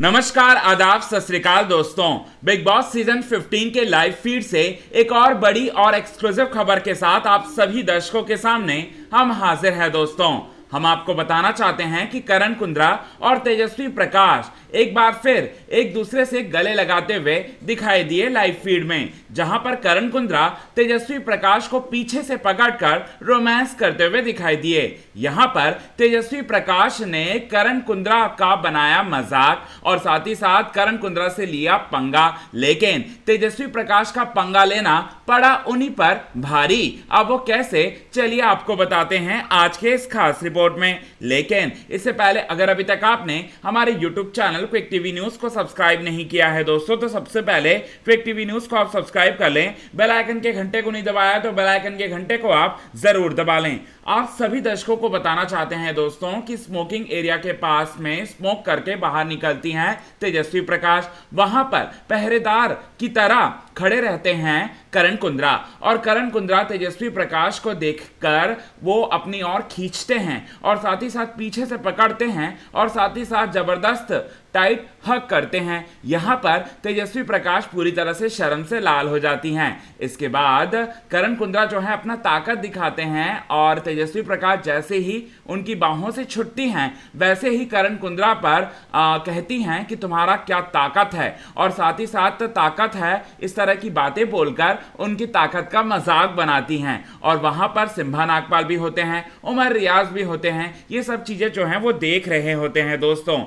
नमस्कार आदाब सत दोस्तों बिग बॉस सीजन 15 के लाइव फीड से एक और बड़ी और एक्सक्लूसिव खबर के साथ आप सभी दर्शकों के सामने हम हाजिर हैं दोस्तों हम आपको बताना चाहते हैं कि करण कुंद्रा और तेजस्वी प्रकाश एक बार फिर एक दूसरे से गले लगाते हुए दिखाई दिए लाइव फीड में जहां पर करण कुंद्रा तेजस्वी प्रकाश को पीछे से पकड़कर रोमांस करते हुए दिखाई दिए यहां पर तेजस्वी प्रकाश ने करण कुंद्रा का बनाया मजाक और साथ ही साथ करण कुंद्रा से लिया पंगा लेकिन तेजस्वी प्रकाश का पंगा लेना पड़ा उन्हीं पर भारी अब वो कैसे चलिए आपको बताते हैं आज के इस खास रिपोर्ट में लेकिन इससे पहले अगर अभी तक आपने हमारे YouTube channel quick TV news को सब्सक्राइब नहीं किया है दोस्तों तो सबसे पहले क्विक टीवी न्यूज को आप सब्सक्राइब कर लें बेलाइकन के घंटे को नहीं दबाया तो बेलाइकन के घंटे को आप जरूर दबा लें आप सभी दर्शकों को बताना चाहते हैं दोस्तों कि स्मोकिंग एरिया के पास में स्मोक करके बाहर निकलती हैं तेजस्वी प्रकाश वहां पर पहरेदार की तरह खड़े रहते हैं करण कुंद्रा और करण कुंद्रा तेजस्वी प्रकाश को देखकर वो अपनी ओर खींचते हैं और साथ ही साथ पीछे से पकड़ते हैं और साथ ही साथ जबरदस्त टाइट हक करते हैं यहाँ पर तेजस्वी प्रकाश पूरी तरह से शर्म से लाल हो जाती हैं इसके बाद करण कुंद्रा जो है अपना ताकत दिखाते हैं और तेजस्वी प्रकाश जैसे ही उनकी बाहों से छुट्टी हैं वैसे ही करण कुंद्रा पर आ, कहती हैं कि तुम्हारा क्या ताकत है और साथ ही साथ ताकत है इस तरह की बातें बोलकर उनकी ताकत का मजाक बनाती हैं और वहाँ पर सिम्भा नागपाल भी होते हैं उमर रियाज भी होते हैं ये सब चीज़ें जो हैं वो देख रहे होते हैं दोस्तों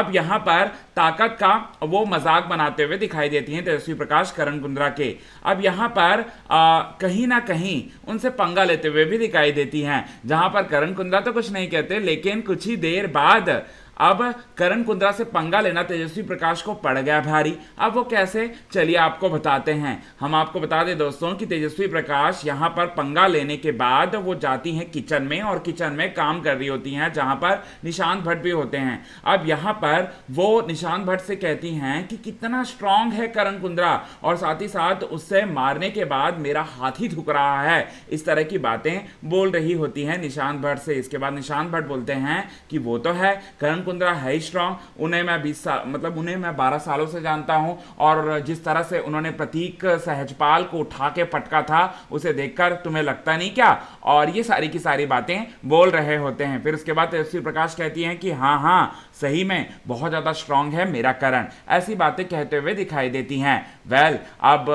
अब यहाँ पर पर ताकत का वो मजाक बनाते हुए दिखाई देती हैं तेजस्वी प्रकाश करण कुंद्रा के अब यहाँ पर आ, कहीं ना कहीं उनसे पंगा लेते हुए भी दिखाई देती हैं जहाँ पर करण कुंद्रा तो कुछ नहीं कहते लेकिन कुछ ही देर बाद अब करण कुंद्रा से पंगा लेना तेजस्वी प्रकाश को पड़ गया भारी अब वो कैसे चलिए आपको बताते हैं हम आपको बता दें दोस्तों कि तेजस्वी प्रकाश यहाँ पर पंगा लेने के बाद वो जाती हैं किचन में और किचन में काम कर रही होती हैं जहाँ पर निशांत भट्ट भी होते हैं अब यहाँ पर वो निशांत भट्ट से कहती हैं कि कितना स्ट्रांग है करण कुंद्रा और साथ ही साथ उससे मारने के बाद मेरा हाथ ही थुक रहा है इस तरह की बातें बोल रही होती हैं निशांत भट्ट से इसके बाद निशांत भट्ट बोलते हैं कि वो तो है करण कुंद्रा है स्ट्रांग उन्हें मैं बीस साल मतलब उन्हें मैं बारह सालों से जानता हूँ और जिस तरह से उन्होंने प्रतीक सहजपाल को उठा के पटका था उसे देखकर तुम्हें लगता नहीं क्या और ये सारी की सारी बातें बोल रहे होते हैं फिर उसके बाद तेजस्वी प्रकाश कहती हैं कि हाँ हाँ सही में बहुत ज़्यादा स्ट्रांग है मेरा करण ऐसी बातें कहते हुए दिखाई देती हैं वेल अब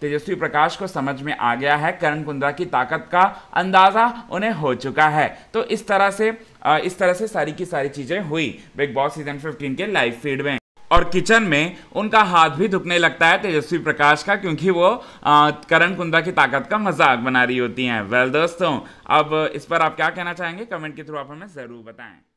तेजस्वी प्रकाश को समझ में आ गया है करण कुंद्रा की ताकत का अंदाज़ा उन्हें हो चुका है तो इस तरह से इस तरह से सारी की सारी चीज़ें हुई बिग बॉस सीजन 15 के लाइव फीड में और किचन में उनका हाथ भी दुखने लगता है तेजस्वी प्रकाश का क्योंकि वो करण कुंदा की ताकत का मजाक बना रही होती हैं वेल well, दोस्तों अब इस पर आप क्या कहना चाहेंगे कमेंट के थ्रू आप हमें ज़रूर बताएं